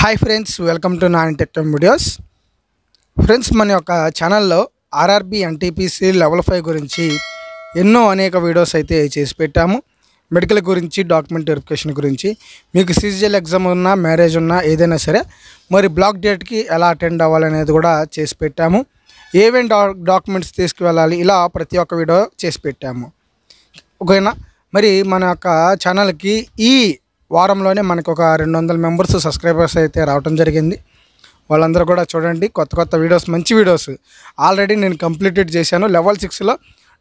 hi friends welcome to నా టెక్టమ్ videos friends మన యొక్క ఛానల్లో ఆర్ఆర్బి ఎన్టీపీసీ లెవెల్ ఫైవ్ గురించి ఎన్నో అనేక వీడియోస్ అయితే చేసి పెట్టాము మెడికల్ గురించి డాక్యుమెంట్ వెరిఫికేషన్ గురించి మీకు సీజీఎల్ ఎగ్జామ్ ఉన్నా మ్యారేజ్ ఉన్నా ఏదైనా సరే మరి బ్లాక్ డేట్కి ఎలా అటెండ్ అవ్వాలనేది కూడా చేసి పెట్టాము ఏమేమి డాక్యుమెంట్స్ తీసుకువెళ్ళాలి ఇలా ప్రతి ఒక్క వీడియో చేసి పెట్టాము ఓకేనా మరి మన యొక్క ఛానల్కి ఈ వారంలోనే మనకు ఒక రెండు వందల మెంబర్స్ సబ్స్క్రైబర్స్ అయితే రావటం జరిగింది వాళ్ళందరూ కూడా చూడండి కొత్త కొత్త వీడియోస్ మంచి వీడియోస్ ఆల్రెడీ నేను కంప్లీటెడ్ చేశాను లెవెల్ సిక్స్లో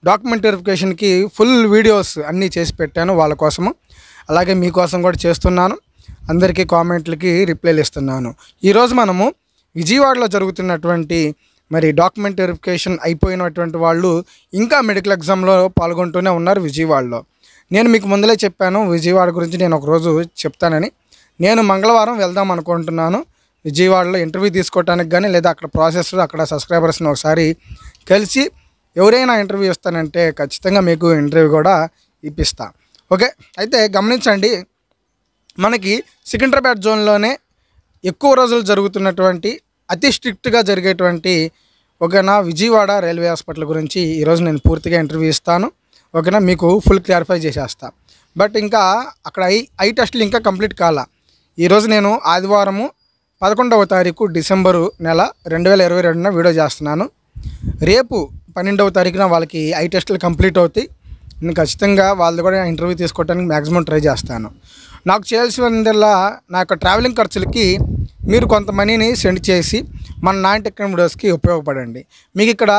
డాక్యుమెంట్ వెరిఫికేషన్కి ఫుల్ వీడియోస్ అన్నీ చేసి పెట్టాను వాళ్ళ కోసము అలాగే మీకోసం కూడా చేస్తున్నాను అందరికీ కామెంట్లకి రిప్లైలు ఇస్తున్నాను ఈరోజు మనము విజయవాడలో జరుగుతున్నటువంటి మరి డాక్యుమెంట్ వెరిఫికేషన్ అయిపోయినటువంటి వాళ్ళు ఇంకా మెడికల్ ఎగ్జామ్లో పాల్గొంటూనే ఉన్నారు విజయవాడలో నేను మీకు ముందలే చెప్పాను విజయవాడ గురించి నేను ఒకరోజు చెప్తానని నేను మంగళవారం వెళ్దాం అనుకుంటున్నాను విజయవాడలో ఇంటర్వ్యూ తీసుకోవడానికి కానీ లేదా అక్కడ ప్రాసెస్ అక్కడ సబ్స్క్రైబర్స్ని ఒకసారి కలిసి ఎవరైనా ఇంటర్వ్యూ ఇస్తానంటే ఖచ్చితంగా మీకు ఇంటర్వ్యూ కూడా ఇప్పిస్తా ఓకే అయితే గమనించండి మనకి సికింద్రాబాద్ జోన్లోనే ఎక్కువ రోజులు జరుగుతున్నటువంటి అతి స్ట్రిక్ట్గా జరిగేటువంటి ఒక నా విజయవాడ రైల్వే హాస్పిటల్ గురించి ఈరోజు నేను పూర్తిగా ఇంటర్వ్యూ ఇస్తాను ఓకేనా మీకు ఫుల్ క్లారిఫై చేసేస్తా బట్ ఇంకా అక్కడ ఐ ఐ టెస్ట్లు ఇంకా కంప్లీట్ కాల ఈరోజు నేను ఆదివారము పదకొండవ తారీఖు డిసెంబరు నెల రెండు వేల ఇరవై రెండున వీడియో చేస్తున్నాను రేపు పన్నెండవ తారీఖున వాళ్ళకి ఐ టెస్టులు కంప్లీట్ అవుతాయి నేను ఖచ్చితంగా వాళ్ళు కూడా ఇంటర్వ్యూ తీసుకోవడానికి మ్యాక్సిమం ట్రై చేస్తాను నాకు చేయాల్సిందల్లా నా యొక్క ట్రావెలింగ్ ఖర్చులకి మీరు కొంత మనీని సెండ్ చేసి మన నాన్ వీడియోస్కి ఉపయోగపడండి మీకు ఇక్కడ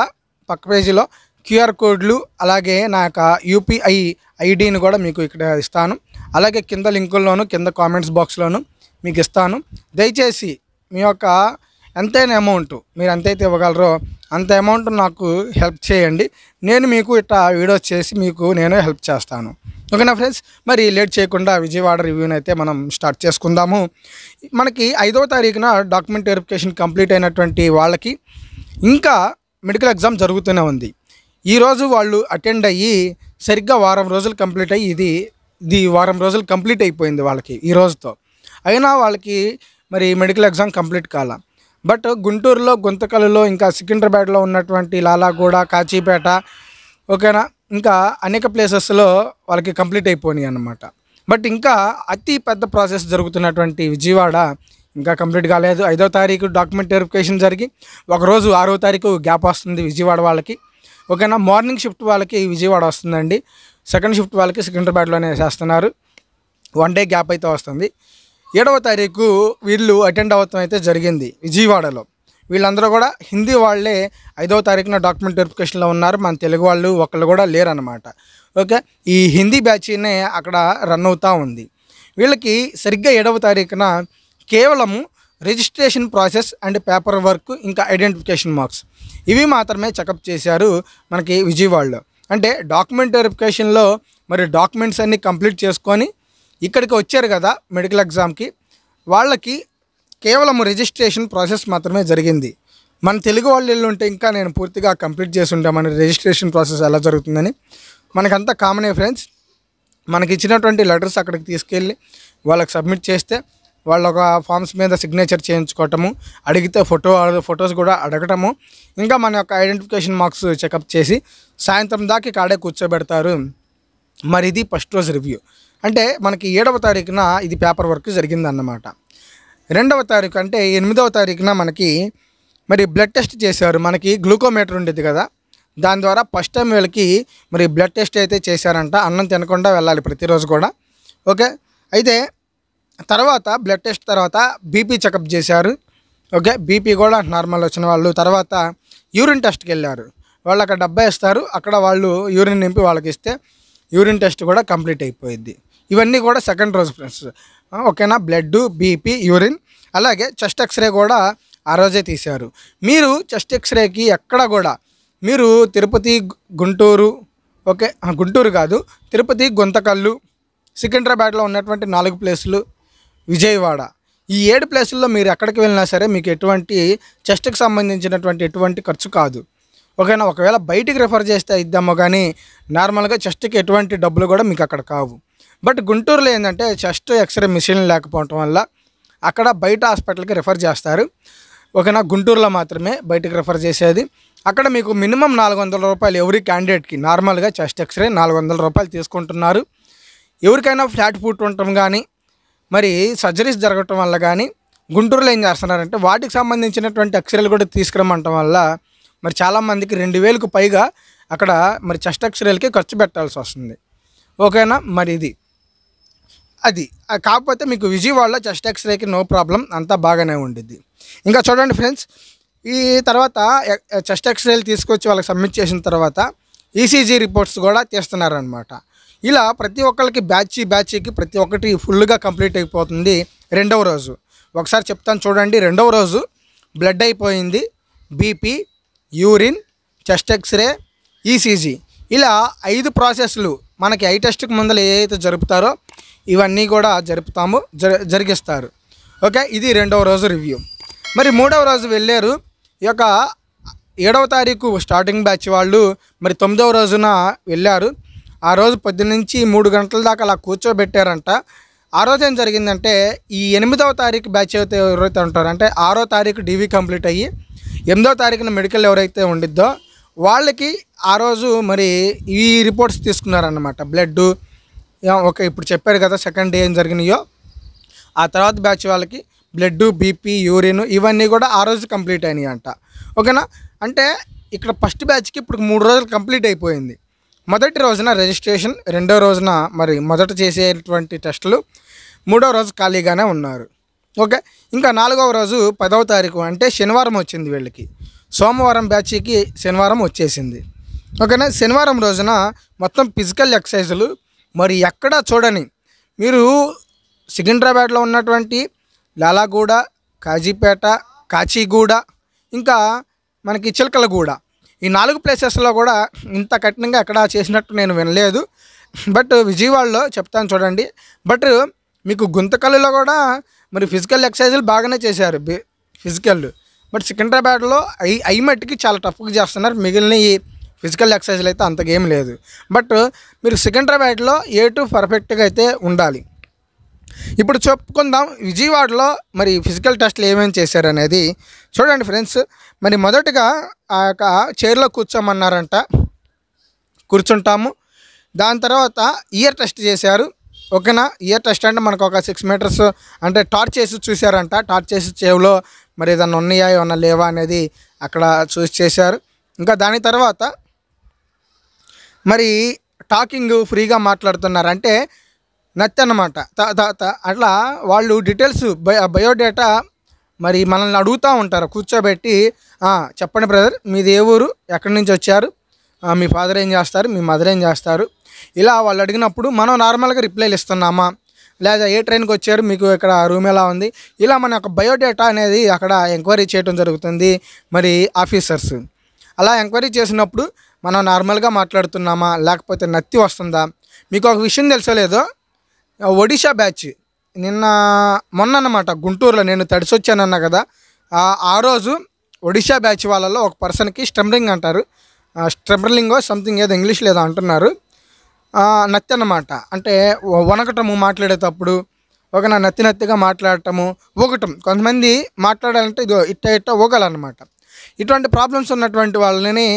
పక్క పేజీలో క్యూఆర్ కోడ్లు అలాగే నా యొక్క యూపీఐ ఐడిని కూడా మీకు ఇక్కడ ఇస్తాను అలాగే కింద లింకుల్లోను కింద కామెంట్స్ బాక్స్లోను మీకు ఇస్తాను దయచేసి మీ యొక్క ఎంతైనా అమౌంట్ మీరు ఎంతైతే ఇవ్వగలరో అంత అమౌంట్ నాకు హెల్ప్ చేయండి నేను మీకు ఇట్లా వీడియోస్ చేసి మీకు నేను హెల్ప్ చేస్తాను ఓకేనా ఫ్రెండ్స్ మరి లేట్ చేయకుండా విజయవాడ రివ్యూని అయితే మనం స్టార్ట్ చేసుకుందాము మనకి ఐదవ తారీఖున డాక్యుమెంట్ వెరిఫికేషన్ కంప్లీట్ అయినటువంటి వాళ్ళకి ఇంకా మెడికల్ ఎగ్జామ్ జరుగుతూనే ఉంది ఈరోజు వాళ్ళు అటెండ్ అయ్యి సరిగ్గా వారం రోజులు కంప్లీట్ అయ్యి ఇది ఇది వారం రోజులు కంప్లీట్ అయిపోయింది వాళ్ళకి ఈ రోజుతో అయినా వాళ్ళకి మరి మెడికల్ ఎగ్జామ్ కంప్లీట్ కాల బట్ గుంటూరులో గుంతకలులో ఇంకా సికింద్రాబాద్లో ఉన్నటువంటి లాలాగూడ కాచిపేట ఓకేనా ఇంకా అనేక ప్లేసెస్లో వాళ్ళకి కంప్లీట్ అయిపోయినాయి అనమాట బట్ ఇంకా అతి పెద్ద ప్రాసెస్ జరుగుతున్నటువంటి విజయవాడ ఇంకా కంప్లీట్ కాలేదు ఐదో తారీఖు డాక్యుమెంట్ వెరిఫికేషన్ జరిగి ఒకరోజు ఆరో తారీఖు గ్యాప్ వస్తుంది విజయవాడ వాళ్ళకి ఓకేనా మార్నింగ్ షిఫ్ట్ వాళ్ళకి విజయవాడ వస్తుందండి సెకండ్ షిఫ్ట్ వాళ్ళకి సికింద్రాబాద్లోనే చేస్తున్నారు వన్ డే గ్యాప్ అయితే వస్తుంది ఏడవ తారీఖు వీళ్ళు అటెండ్ అవ్వటం అయితే జరిగింది విజయవాడలో వీళ్ళందరూ కూడా హిందీ వాళ్ళే ఐదవ తారీఖున డాక్యుమెంట్ వెరిఫికేషన్లో ఉన్నారు మన తెలుగు వాళ్ళు ఒకళ్ళు కూడా లేరనమాట ఓకే ఈ హిందీ బ్యాచ్నే అక్కడ రన్ అవుతూ ఉంది వీళ్ళకి సరిగ్గా ఏడవ తారీఖున కేవలము registration process and paper work ఇంకా ఐడెంటిఫికేషన్ మార్క్స్ ఇవి మాత్రమే చెకప్ చేశారు మనకి విజయవాడలో అంటే డాక్యుమెంట్ వెరిఫికేషన్లో మరి డాక్యుమెంట్స్ అన్నీ కంప్లీట్ చేసుకొని ఇక్కడికి వచ్చారు కదా మెడికల్ ఎగ్జామ్కి వాళ్ళకి కేవలం రిజిస్ట్రేషన్ ప్రాసెస్ మాత్రమే జరిగింది మన తెలుగు వాళ్ళు వెళ్ళి ఉంటే ఇంకా నేను పూర్తిగా కంప్లీట్ చేసి ఉంటా మన రిజిస్ట్రేషన్ ప్రాసెస్ ఎలా జరుగుతుందని మనకంతా కామనే ఫ్రెండ్స్ మనకి ఇచ్చినటువంటి లెటర్స్ అక్కడికి తీసుకెళ్ళి వాళ్ళకి సబ్మిట్ చేస్తే వాళ్ళ ఒక ఫామ్స్ మీద సిగ్నేచర్ చేయించుకోవటము అడిగితే ఫోటో ఫొటోస్ కూడా అడగటము ఇంకా మన యొక్క ఐడెంటిఫికేషన్ మార్క్స్ చెకప్ చేసి సాయంత్రం దాకా కాడే కూర్చోబెడతారు మరి ఇది ఫస్ట్ రోజు రివ్యూ అంటే మనకి ఏడవ తారీఖున ఇది పేపర్ వర్క్ జరిగిందన్నమాట రెండవ తారీఖు అంటే ఎనిమిదవ తారీఖున మనకి మరి బ్లడ్ టెస్ట్ చేశారు మనకి గ్లూకోమీటర్ ఉండేది కదా దాని ద్వారా ఫస్ట్ టైం వీళ్ళకి మరి బ్లడ్ టెస్ట్ అయితే చేశారంట అన్నం తినకుండా వెళ్ళాలి ప్రతిరోజు కూడా ఓకే అయితే తర్వాత బ్లడ్ టెస్ట్ తర్వాత బీపీ చెకప్ చేశారు ఓకే బీపీ కూడా నార్మల్ వచ్చిన వాళ్ళు తర్వాత యూరిన్ టెస్ట్కి వెళ్ళారు వాళ్ళు అక్కడ డబ్బా ఇస్తారు అక్కడ వాళ్ళు యూరిన్ నింపి వాళ్ళకి ఇస్తే యూరిన్ టెస్ట్ కూడా కంప్లీట్ అయిపోయింది ఇవన్నీ కూడా సెకండ్ రోజు ఫ్రెండ్స్ ఓకేనా బ్లడ్ బీపీ యూరిన్ అలాగే చెస్ట్ ఎక్స్రే కూడా ఆ రోజే తీశారు మీరు చెస్ట్ ఎక్స్రేకి ఎక్కడ కూడా మీరు తిరుపతి గుంటూరు ఓకే గుంటూరు కాదు తిరుపతి గుంతకల్లు సికింద్రాబాద్లో ఉన్నటువంటి నాలుగు ప్లేసులు విజయవాడ ఈ ఏడు ప్లేసుల్లో మీరు ఎక్కడికి వెళ్ళినా సరే మీకు ఎటువంటి చెస్ట్కి సంబంధించినటువంటి ఎటువంటి ఖర్చు కాదు ఓకేనా ఒకవేళ బయటికి రిఫర్ చేస్తే ఇద్దామో కానీ నార్మల్గా చెస్ట్కి ఎటువంటి డబ్బులు కూడా మీకు అక్కడ కావు బట్ గుంటూరులో ఏంటంటే చెస్ట్ ఎక్స్రే మిషన్ లేకపోవటం వల్ల అక్కడ బయట హాస్పిటల్కి రిఫర్ చేస్తారు ఓకేనా గుంటూరులో మాత్రమే బయటకు రిఫర్ చేసేది అక్కడ మీకు మినిమం నాలుగు వందల రూపాయలు ఎవరి క్యాండిడేట్కి నార్మల్గా చెస్ట్ ఎక్స్రే నాలుగు వందల రూపాయలు తీసుకుంటున్నారు ఎవరికైనా ఫ్లాట్ ఫుట్ ఉండటం కానీ మరి సర్జరీస్ జరగటం వల్ల కానీ గుంటూరులో ఏం చేస్తున్నారంటే వాటికి సంబంధించినటువంటి అక్షరాలు కూడా తీసుకురమ్మటం వల్ల మరి చాలామందికి రెండు వేలకు పైగా అక్కడ మరి చెస్ట్ అక్షరాలకి ఖర్చు పెట్టాల్సి వస్తుంది ఓకేనా మరి ఇది అది కాకపోతే మీకు విజయవాడలో చెస్ట్ ఎక్స్రేకి నో ప్రాబ్లం అంతా బాగానే ఉండిద్ది ఇంకా చూడండి ఫ్రెండ్స్ ఈ తర్వాత చెస్ట్ ఎక్స్రేలు తీసుకొచ్చి వాళ్ళకి సబ్మిట్ చేసిన తర్వాత ఈసీజీ e రిపోర్ట్స్ కూడా తీస్తున్నారనమాట ఇలా ప్రతి ఒక్కరికి బ్యాచ్ బ్యాచ్కి ప్రతి ఒక్కటి ఫుల్గా కంప్లీట్ అయిపోతుంది రెండవ రోజు ఒకసారి చెప్తాను చూడండి రెండవ రోజు బ్లడ్ అయిపోయింది BP urine chest x ray ECG ఇలా ఐదు ప్రాసెస్లు మనకి ఐ టెస్ట్కి ముందర ఏదైతే జరుపుతారో ఇవన్నీ కూడా జరుపుతాము జరిగిస్తారు ఓకే ఇది రెండవ రోజు రివ్యూ మరి మూడవ రోజు వెళ్ళారు ఈ యొక్క ఏడవ తారీఖు స్టార్టింగ్ బ్యాచ్ వాళ్ళు మరి తొమ్మిదవ రోజున వెళ్ళారు ఆ రోజు పొద్దునుంచి మూడు గంటల దాకా అలా కూర్చోబెట్టారంట ఆ రోజు ఏం జరిగిందంటే ఈ ఎనిమిదవ తారీఖు బ్యాచ్ అయితే ఎవరైతే ఉంటారో అంటే ఆరో తారీఖు డివి కంప్లీట్ అయ్యి ఎనిమిదవ తారీఖున మెడికల్ ఎవరైతే ఉండిద్దో వాళ్ళకి ఆ రోజు మరి ఈ రిపోర్ట్స్ తీసుకున్నారన్నమాట బ్లడ్ ఓకే ఇప్పుడు చెప్పారు కదా సెకండ్ డే ఏం జరిగినాయో ఆ తర్వాత బ్యాచ్ వాళ్ళకి బ్లడ్ బీపీ యూరిన్ ఇవన్నీ కూడా ఆ రోజు కంప్లీట్ అయినాయి అంట ఓకేనా అంటే ఇక్కడ ఫస్ట్ బ్యాచ్కి ఇప్పుడు మూడు రోజులు కంప్లీట్ అయిపోయింది మొదటి రోజున రిజిస్ట్రేషన్ రెండో రోజున మరి మొదట చేసేటువంటి టెస్టులు మూడో రోజు ఖాళీగానే ఉన్నారు ఓకే ఇంకా నాలుగవ రోజు పదవ తారీఖు అంటే శనివారం వచ్చింది వీళ్ళకి సోమవారం బ్యాచ్కి శనివారం వచ్చేసింది ఓకేనా శనివారం రోజున మొత్తం ఫిజికల్ ఎక్సర్సైజులు మరి ఎక్కడా చూడని మీరు సికింద్రాబాద్లో ఉన్నటువంటి లాలాగూడ కాజీపేట కాచిగూడ ఇంకా మనకి చిలకలగూడ ఈ నాలుగు ప్లేసెస్లో కూడా ఇంత కఠినంగా ఎక్కడా చేసినట్టు నేను వినలేదు బట్ విజయవాడలో చెప్తాను చూడండి బట్ మీకు గుంతకల్లులో కూడా మరి ఫిజికల్ ఎక్సర్సైజులు బాగానే చేశారు ఫిజికల్ బట్ సికింద్రాబాద్లో ఐ ఐ మట్టికి చాలా టఫ్గా చేస్తున్నారు మిగిలిన ఈ ఫిజికల్ ఎక్సర్సైజులు అయితే అంతగేం లేదు బట్ మీరు సికింద్రాబాద్లో ఏ టు పర్ఫెక్ట్గా అయితే ఉండాలి ఇప్పుడు చెప్పుకుందాం విజయవాడలో మరి ఫిజికల్ టెస్ట్లు ఏమేమి చేశారనేది చూడండి ఫ్రెండ్స్ మరి మొదటగా ఆ యొక్క చైర్లో కూర్చోమన్నారంట కూర్చుంటాము దాని తర్వాత ఇయర్ టెస్ట్ చేశారు ఓకేనా ఇయర్ టెస్ట్ అంటే మనకు ఒక సిక్స్ మీటర్స్ అంటే టార్చ్ చేసి చూశారంట టార్చ్ చేసి చెవులో మరి ఏదన్నా ఉన్నాయా ఏమన్నా లేవా అనేది అక్కడ చూసి చేశారు ఇంకా దాని తర్వాత మరి టాకింగ్ ఫ్రీగా మాట్లాడుతున్నారు అంటే నచ్చ అనమాట అట్లా వాళ్ళు డీటెయిల్స్ బయో బయోడేటా మరి మనల్ని అడుగుతూ ఉంటారు కూర్చోబెట్టి చెప్పండి బ్రదర్ మీది ఏ ఊరు ఎక్కడి నుంచి వచ్చారు మీ ఫాదర్ ఏం చేస్తారు మీ మదర్ ఏం చేస్తారు ఇలా వాళ్ళు అడిగినప్పుడు మనం నార్మల్గా రిప్లైలు ఇస్తున్నామా లేదా ఏ ట్రైన్కి వచ్చారు మీకు ఇక్కడ రూమ్ ఎలా ఉంది ఇలా మన యొక్క బయోడేటా అనేది అక్కడ ఎంక్వైరీ చేయడం జరుగుతుంది మరి ఆఫీసర్స్ అలా ఎంక్వైరీ చేసినప్పుడు మనం నార్మల్గా మాట్లాడుతున్నామా లేకపోతే నత్తి వస్తుందా మీకు ఒక విషయం తెలుసలేదో ఒడిషా బ్యాచ్ నిన్న మొన్న అనమాట గుంటూరులో నేను తడిసొచ్చానన్నా కదా ఆ రోజు ఒడిషా బ్యాచ్ వాళ్ళలో ఒక పర్సన్కి స్టంబ్రింగ్ అంటారు స్టంబ్రింగో సంథింగ్ ఏదో ఇంగ్లీష్ లేదో అంటున్నారు నత్తి అంటే వనకటము మాట్లాడేటప్పుడు ఒక నా నత్తి నత్తిగా మాట్లాడటము ఊగటం కొంతమంది మాట్లాడాలంటే ఇదో ఇట్ట ఇట్ట ఊగాలన్నమాట ఇటువంటి ప్రాబ్లమ్స్ ఉన్నటువంటి వాళ్ళని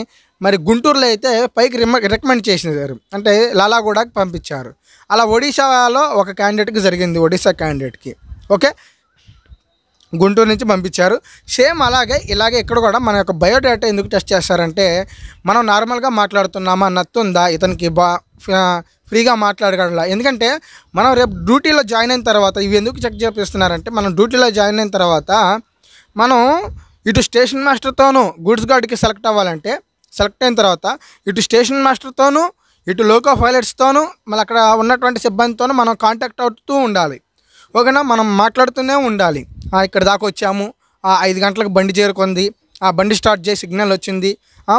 మరి గుంటూరులో అయితే పైకి రికమెండ్ సార్ అంటే లాలాగూడకి పంపించారు అలా ఒడిశాలో ఒక క్యాండిడేట్కి జరిగింది ఒడిశా క్యాండిడేట్కి ఓకే గుంటూరు నుంచి పంపించారు సేమ్ అలాగే ఇలాగే ఇక్కడ కూడా మన యొక్క బయోడేటా ఎందుకు టెస్ట్ చేస్తారంటే మనం నార్మల్గా మాట్లాడుతున్నామా నత్తుందా ఇతనికి బా ఫ్రీగా మాట్లాడగల ఎందుకంటే మనం రేపు డ్యూటీలో జాయిన్ అయిన తర్వాత ఇవి ఎందుకు చెక్ చేపిస్తున్నారంటే మనం డ్యూటీలో జాయిన్ అయిన తర్వాత మనం ఇటు స్టేషన్ మాస్టర్తోనూ గూడ్స్ గార్డ్కి సెలెక్ట్ అవ్వాలంటే సెలెక్ట్ అయిన తర్వాత ఇటు స్టేషన్ మాస్టర్తోనూ ఇటు లోకో పైలట్స్తోనూ మళ్ళీ అక్కడ ఉన్నటువంటి సిబ్బందితోనూ మనం కాంటాక్ట్ అవుతూ ఉండాలి ఓకేనా మనం మాట్లాడుతూనే ఉండాలి ఇక్కడ దాకా వచ్చాము ఆ ఐదు గంటలకు బండి చేరుకుంది ఆ బండి స్టార్ట్ చేసి సిగ్నల్ వచ్చింది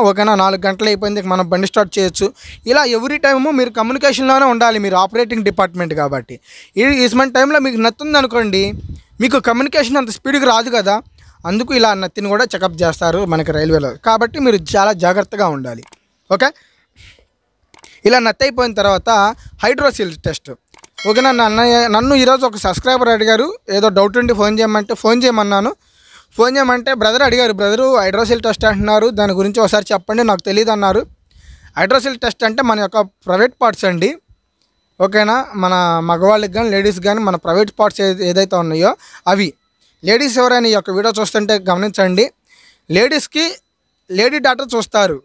ఓకేనా నాలుగు గంటలు అయిపోయింది మనం బండి స్టార్ట్ చేయొచ్చు ఇలా ఎవ్రీ టైము మీరు కమ్యూనికేషన్లోనే ఉండాలి మీరు ఆపరేటింగ్ డిపార్ట్మెంట్ కాబట్టి ఈ ఈస్మెంట్ టైంలో మీకు నచ్చింది అనుకోండి మీకు కమ్యూనికేషన్ అంత స్పీడ్గా రాదు కదా అందుకు ఇలా నత్తిని కూడా చెకప్ చేస్తారు మనకి రైల్వేలో కాబట్టి మీరు చాలా జాగ్రత్తగా ఉండాలి ఓకే ఇలా నత్తి అయిపోయిన తర్వాత హైడ్రోసిల్ టెస్ట్ ఓకేనా నన్ను నన్ను ఈరోజు ఒక సబ్స్క్రైబర్ అడిగారు ఏదో డౌట్ ఉండి ఫోన్ చేయమంటే ఫోన్ చేయమన్నాను ఫోన్ చేయమంటే బ్రదర్ అడిగారు బ్రదరు హైడ్రోసిల్ టెస్ట్ అంటున్నారు దాని గురించి ఒకసారి చెప్పండి నాకు తెలియదు అన్నారు హైడ్రోసిల్ టెస్ట్ అంటే మన యొక్క ప్రైవేట్ పార్ట్స్ అండి ఓకేనా మన మగవాళ్ళకి కానీ లేడీస్ కానీ మన ప్రైవేట్ పార్ట్స్ ఏదైతే ఉన్నాయో అవి లేడీస్ ఎవరైనా ఈ యొక్క వీడియో చూస్తుంటే గమనించండి లేడీస్కి లేడీ డాక్టర్ చూస్తారు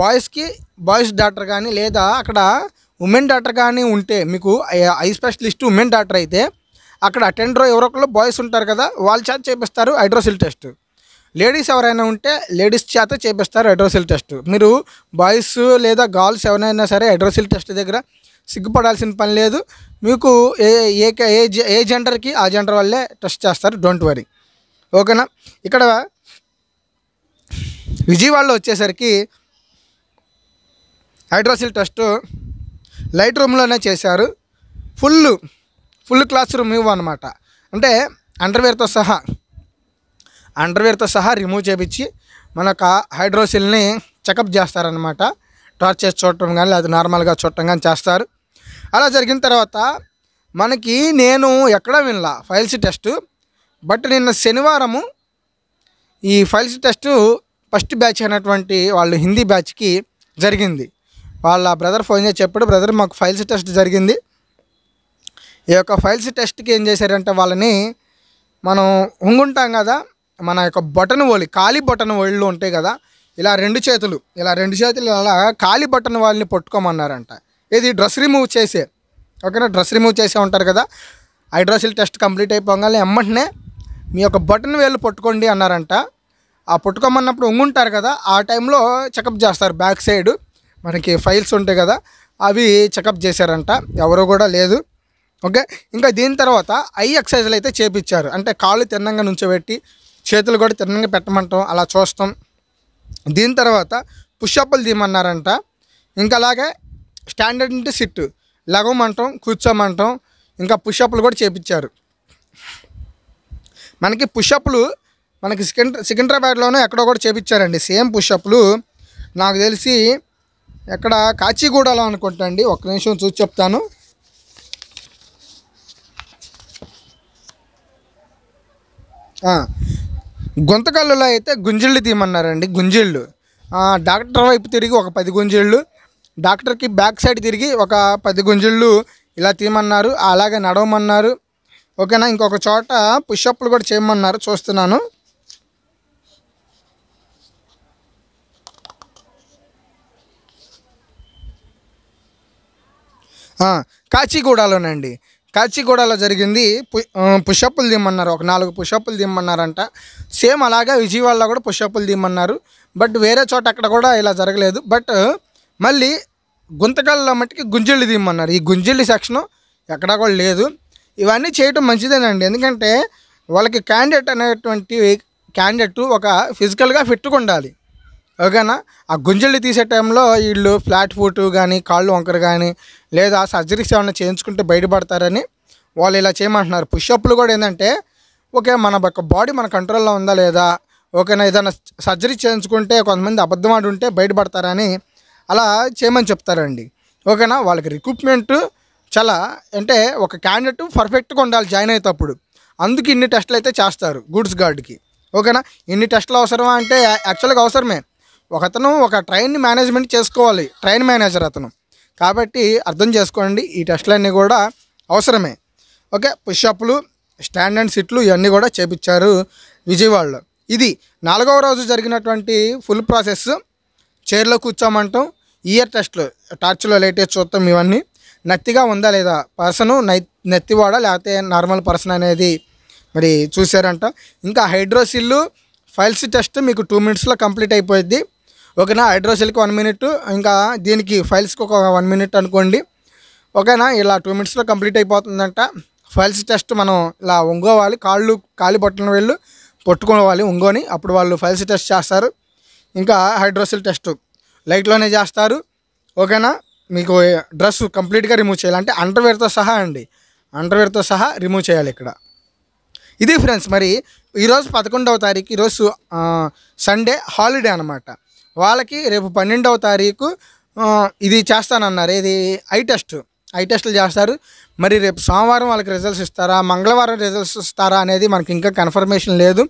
బాయ్స్కి బాయ్స్ డాక్టర్ కానీ లేదా అక్కడ ఉమెన్ డాక్టర్ కానీ ఉంటే మీకు ఐ స్పెషలిస్ట్ ఉమెన్ డాక్టర్ అయితే అక్కడ అటెండర్ ఎవరో బాయ్స్ ఉంటారు కదా వాళ్ళ చేత చేపిస్తారు హైడ్రోసిల్ టెస్ట్ లేడీస్ ఎవరైనా ఉంటే లేడీస్ చేత చేపిస్తారు హైడ్రోసిల్ టెస్ట్ మీరు బాయ్స్ లేదా గర్ల్స్ ఎవరైనా సరే హైడ్రోసిల్ టెస్ట్ దగ్గర సిగ్గుపడాల్సిన పని లేదు మీకు ఏ ఏ ఏ ఏ జెండర్కి ఆ జెండర్ వల్లే టెస్ట్ చేస్తారు డోంట్ వరీ ఓకేనా ఇక్కడ విజయవాడలో వచ్చేసరికి హైడ్రోసిల్ టెస్ట్ లైట్ రూమ్లోనే చేశారు ఫుల్ ఫుల్ క్లాస్ రూమ్ అనమాట అంటే అండర్వేర్తో సహా అండర్వేర్తో సహా రిమూవ్ చేపించి మనకు హైడ్రోసిల్ని చెకప్ చేస్తారనమాట టార్చ్ చేసి చూడటం కానీ లేదా నార్మల్గా చూడటం కానీ చేస్తారు అలా జరిగిన తర్వాత మనకి నేను ఎక్కడ వినలా ఫైల్స్ టెస్ట్ బట్ నిన్న శనివారము ఈ ఫైల్స్ టెస్ట్ ఫస్ట్ బ్యాచ్ అయినటువంటి వాళ్ళు హిందీ బ్యాచ్కి జరిగింది వాళ్ళ బ్రదర్ ఫోన్ చేసి చెప్పాడు బ్రదర్ మాకు ఫైల్స్ టెస్ట్ జరిగింది ఈ యొక్క ఫైల్స్ టెస్ట్కి ఏం చేశారంటే వాళ్ళని మనం ఉంగుంటాం కదా మన యొక్క బటన్ ఓలి ఖాళీ బటన్ ఓళ్ళు ఉంటాయి కదా ఇలా రెండు చేతులు ఇలా రెండు చేతులు ఇలా ఖాళీ బటన్ వాళ్ళని పట్టుకోమన్నారంట ఇది డ్రెస్ రిమూవ్ చేసే ఓకేనా డ్రెస్ రిమూవ్ చేసే ఉంటారు కదా హైడ్రాసిల్ టెస్ట్ కంప్లీట్ అయిపోగానే ఎమ్మంటనే మీ యొక్క బటన్ వేలు పట్టుకోండి అన్నారంట ఆ పట్టుకోమన్నప్పుడు ఉంగుంటారు కదా ఆ టైంలో చెకప్ చేస్తారు బ్యాక్ సైడ్ మనకి ఫైల్స్ ఉంటాయి కదా అవి చెకప్ చేశారంట ఎవరు కూడా లేదు ఓకే ఇంకా దీని తర్వాత ఐ ఎక్సర్సైజ్లు అయితే చేపించారు అంటే కాళ్ళు తిన్నంగా నుంచోబెట్టి చేతులు కూడా తిన్నంగా పెట్టమంటాం అలా చూస్తాం దీని తర్వాత పుషప్లు తీయమన్నారంట ఇంకా అలాగే స్టాండర్డ్ అంటే సిట్ లగవమంటాం కూర్చోమంటాం ఇంకా పుషప్లు కూడా చేపించారు మనకి పుషప్లు మనకి సికింద్ర సికింద్రాబాద్లోనూ ఎక్కడో కూడా చేపించారండి సేమ్ పుషప్లు నాకు తెలిసి ఎక్కడ కాచిగూడలో అనుకుంటా అండి ఒక్క నిమిషం చూసి చెప్తాను గుంతకల్లులో అయితే గుంజిళ్ళు తీయమన్నారండి గుంజిళ్ళు డాక్టర్ వైపు తిరిగి ఒక పది గుంజిళ్ళు డాక్టర్కి బ్యాక్ సైడ్ తిరిగి ఒక పది గుంజుళ్ళు ఇలా తీయమన్నారు అలాగే నడవమన్నారు ఓకేనా ఇంకొక చోట పుషప్లు కూడా చేయమన్నారు చూస్తున్నాను కాచిగూడలోనండి కాచిగూడలో జరిగింది పుషప్పులు దిమ్మన్నారు ఒక నాలుగు పుషప్పులు దిమ్మన్నారంట సేమ్ అలాగే విజయవాడలో కూడా పుషప్పులు దిమ్మన్నారు బట్ వేరే చోట అక్కడ కూడా ఇలా జరగలేదు బట్ మళ్ళీ గుంతకాళ్ళ మట్టికి గుంజళ్ళు తీయమన్నారు ఈ గుంజళ్ళు సెక్షన్ ఎక్కడా కూడా లేదు ఇవన్నీ చేయటం మంచిదేనండి ఎందుకంటే వాళ్ళకి క్యాండిడేట్ అనేటువంటి క్యాండిడేట్ ఒక ఫిజికల్గా ఫిట్గా ఉండాలి ఓకేనా ఆ గుంజళ్ళు తీసే టైంలో వీళ్ళు ఫ్లాట్ ఫుట్ కానీ కాళ్ళు వంకరు కానీ లేదా సర్జరీస్ ఏమైనా చేయించుకుంటే బయటపడతారని వాళ్ళు ఇలా చేయమంటున్నారు పుష్అప్లు కూడా ఏంటంటే ఓకే మన యొక్క బాడీ మన కంట్రోల్లో ఉందా లేదా ఓకేనా ఏదైనా సర్జరీ చేయించుకుంటే కొంతమంది అబద్ధం ఉంటే బయటపడతారని అలా చేయమని చెప్తారండి ఓకేనా వాళ్ళకి రిక్రూట్మెంట్ చాలా అంటే ఒక క్యాండిడేట్ పర్ఫెక్ట్గా ఉండాలి జాయిన్ అయ్యేటప్పుడు అందుకు ఇన్ని టెస్టులు అయితే చేస్తారు గూడ్స్ గార్డ్కి ఓకేనా ఇన్ని టెస్టులు అవసరమా అంటే యాక్చువల్గా అవసరమే ఒకతను ఒక ట్రైన్ మేనేజ్మెంట్ చేసుకోవాలి ట్రైన్ మేనేజర్ అతను కాబట్టి అర్థం చేసుకోండి ఈ టెస్టులన్నీ కూడా అవసరమే ఓకే పుష్అప్లు స్టాండ్ అండ్ సిట్లు ఇవన్నీ కూడా చేపించారు విజయవాడలో ఇది నాలుగవ రోజు జరిగినటువంటి ఫుల్ ప్రాసెస్ చైర్లో కూర్చోమంటాం ఇయర్ టెస్ట్లో టార్చ్లో లైట్ వేసి చూస్తాం ఇవన్నీ నత్తిగా ఉందా లేదా పర్సన్ నై నత్తివాడా లేకపోతే నార్మల్ పర్సన్ అనేది మరి చూసారంట ఇంకా హైడ్రోసిల్లు ఫైల్స్ టెస్ట్ మీకు టూ మినిట్స్లో కంప్లీట్ అయిపోయింది ఓకేనా హైడ్రోసిల్కి వన్ మినిట్ ఇంకా దీనికి ఫైల్స్కి ఒక వన్ మినిట్ అనుకోండి ఓకేనా ఇలా టూ మినిట్స్లో కంప్లీట్ అయిపోతుందంట ఫైల్స్ టెస్ట్ మనం ఇలా ఒంగోవాలి కాళ్ళు కాలి పట్టిన వెళ్ళు పట్టుకోవాలి ఒంగోని అప్పుడు వాళ్ళు ఫైల్స్ టెస్ట్ చేస్తారు ఇంకా హైడ్రోసిల్ టెస్ట్ లైట్లోనే చేస్తారు ఓకేనా మీకు డ్రెస్ కంప్లీట్గా రిమూవ్ చేయాలి అంటే అండర్వేర్తో సహా అండి అండర్వేర్తో సహా రిమూవ్ చేయాలి ఇక్కడ ఇది ఫ్రెండ్స్ మరి ఈరోజు పదకొండవ తారీఖు ఈరోజు సండే హాలిడే అనమాట వాళ్ళకి రేపు పన్నెండవ తారీఖు ఇది చేస్తానన్నారు ఇది ఐ టెస్ట్ ఐ టెస్టులు చేస్తారు మరి రేపు సోమవారం వాళ్ళకి రిజల్ట్స్ ఇస్తారా మంగళవారం రిజల్ట్స్ ఇస్తారా అనేది మనకి ఇంకా కన్ఫర్మేషన్ లేదు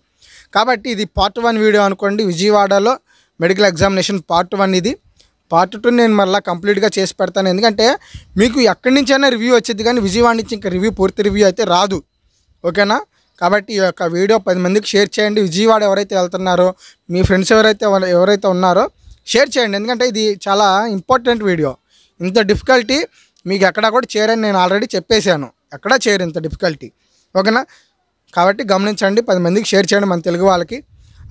కాబట్టి ఇది పార్ట్ వన్ వీడియో అనుకోండి విజయవాడలో మెడికల్ ఎగ్జామినేషన్ పార్ట్ వన్ ఇది పార్ట్ టూ నేను మళ్ళీ కంప్లీట్గా చేసి పెడతాను ఎందుకంటే మీకు ఎక్కడి నుంచైనా రివ్యూ వచ్చేది కానీ విజయవాడ నుంచి ఇంకా రివ్యూ పూర్తి రివ్యూ అయితే రాదు ఓకేనా కాబట్టి ఈ యొక్క వీడియో పది మందికి షేర్ చేయండి విజయవాడ ఎవరైతే వెళ్తున్నారో మీ ఫ్రెండ్స్ ఎవరైతే ఎవరైతే ఉన్నారో షేర్ చేయండి ఎందుకంటే ఇది చాలా ఇంపార్టెంట్ వీడియో ఇంత డిఫికల్టీ మీకు ఎక్కడా కూడా చేరని నేను ఆల్రెడీ చెప్పేశాను ఎక్కడా చేరు ఇంత డిఫికల్టీ ఓకేనా కాబట్టి గమనించండి పది మందికి షేర్ చేయండి మన తెలుగు వాళ్ళకి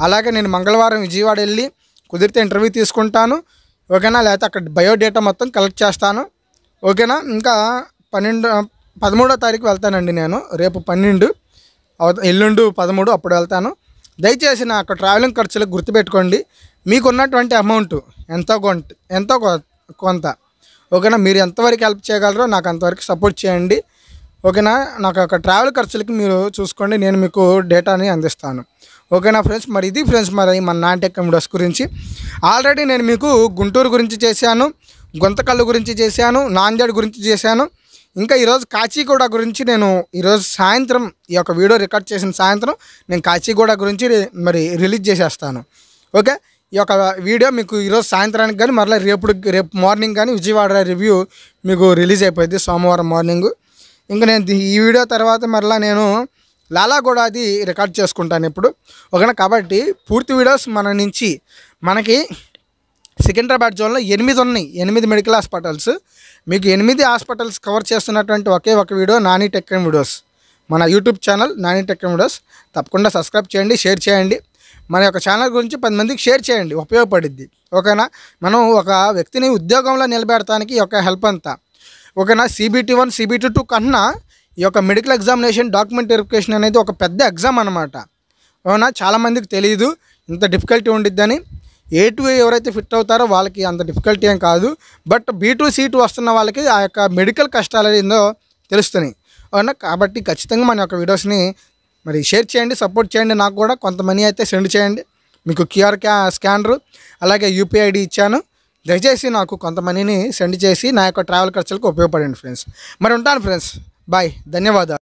అలాగే నేను మంగళవారం విజయవాడ వెళ్ళి కుదిరితే ఇంటర్వ్యూ తీసుకుంటాను ఓకేనా లేకపోతే అక్కడ బయోడేటా మొత్తం కలెక్ట్ చేస్తాను ఓకేనా ఇంకా పన్నెండు పదమూడో తారీఖు వెళ్తానండి నేను రేపు పన్నెండు ఎల్లుండు పదమూడు అప్పుడు వెళ్తాను దయచేసి నా అక్కడ ట్రావెలింగ్ ఖర్చులకు గుర్తుపెట్టుకోండి మీకున్నటువంటి అమౌంట్ ఎంతో కొంత ఎంతో కొంత ఓకేనా మీరు ఎంతవరకు హెల్ప్ చేయగలరో నాకు అంతవరకు సపోర్ట్ చేయండి ఓకేనా నాకు ఒక ట్రావెల్ ఖర్చులకి మీరు చూసుకోండి నేను మీకు డేటాని అందిస్తాను ఓకేనా ఫ్రెండ్స్ మరి ఇది ఫ్రెండ్స్ మరి మన నాటక టెక్ వీడియోస్ గురించి ఆల్రెడీ నేను మీకు గుంటూరు గురించి చేశాను గొంతకల్లు గురించి చేశాను నాందేడ్ గురించి చేశాను ఇంకా ఈరోజు కాచిగూడ గురించి నేను ఈరోజు సాయంత్రం ఈ యొక్క వీడియో రికార్డ్ చేసిన సాయంత్రం నేను కాచిగూడ గురించి మరి రిలీజ్ చేసేస్తాను ఓకే ఈ యొక్క వీడియో మీకు ఈరోజు సాయంత్రానికి కానీ మరలా రేపు రేపు మార్నింగ్ కానీ విజయవాడ రివ్యూ మీకు రిలీజ్ అయిపోయింది సోమవారం మార్నింగు ఇంకా నేను ఈ వీడియో తర్వాత మరలా నేను లాలా కూడా అది రికార్డ్ చేసుకుంటాను ఇప్పుడు ఒకనా కాబట్టి పూర్తి వీడియోస్ మన నుంచి మనకి సికింద్రాబాద్ జోన్లో ఎనిమిది ఉన్నాయి ఎనిమిది మెడికల్ హాస్పిటల్స్ మీకు ఎనిమిది హాస్పిటల్స్ కవర్ చేస్తున్నటువంటి ఒకే ఒక వీడియో నాని టెక్ వీడియోస్ మన YouTube channel Nani tech videos తప్పకుండా సబ్స్క్రైబ్ చేయండి షేర్ చేయండి మన యొక్క ఛానల్ గురించి పది మందికి షేర్ చేయండి ఉపయోగపడిద్ది ఓకేనా మనం ఒక వ్యక్తిని ఉద్యోగంలో నిలబెడటానికి ఒక హెల్ప్ అంతా ఓకేనా సిబిటి వన్ సిబిటి టూ కన్నా ఈ యొక్క మెడికల్ ఎగ్జామినేషన్ డాక్యుమెంట్ వెరిఫికేషన్ అనేది ఒక పెద్ద ఎగ్జామ్ అనమాట అవునా చాలామందికి తెలియదు ఇంత డిఫికల్టీ ఉండిద్దని ఏ టు ఎవరైతే ఫిట్ అవుతారో వాళ్ళకి అంత డిఫికల్టీ ఏం కాదు but B to C to వస్తున్న వాళ్ళకి ఆ యొక్క మెడికల్ కష్టాలు ఏందో తెలుస్తున్నాయి అవునా కాబట్టి ఖచ్చితంగా మన యొక్క వీడియోస్ని మరి షేర్ చేయండి సపోర్ట్ చేయండి నాకు కూడా కొంత మనీ అయితే సెండ్ చేయండి మీకు క్యూఆర్ క్యా స్కానరు అలాగే యూపీఐ ఐడి ఇచ్చాను దయచేసి నాకు కొంత మనీని సెండ్ చేసి నా యొక్క ట్రావెల్ ఖర్చులకు ఉపయోగపడండి ఫ్రెండ్స్ మరి ఉంటాను ఫ్రెండ్స్ बाय धन्यवाद